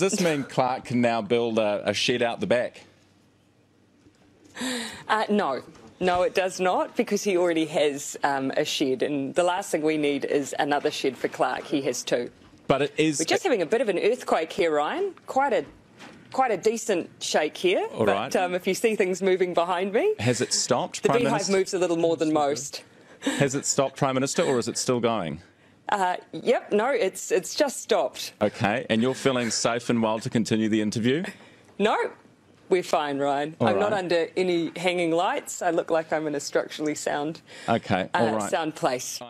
Does this mean Clark can now build a, a shed out the back? Uh, no. No, it does not, because he already has um, a shed, and the last thing we need is another shed for Clark. He has two. But it is. We're just having a bit of an earthquake here, Ryan. Quite a, quite a decent shake here. All but, right. um, if you see things moving behind me, has it stopped? The beehive Minister? moves a little more than most. Has it stopped, Prime Minister, or is it still going? Uh, yep, no, it's it's just stopped. Okay, and you're feeling safe and well to continue the interview? No, we're fine, Ryan. All I'm right. not under any hanging lights. I look like I'm in a structurally sound, okay, uh, all uh, right. sound place.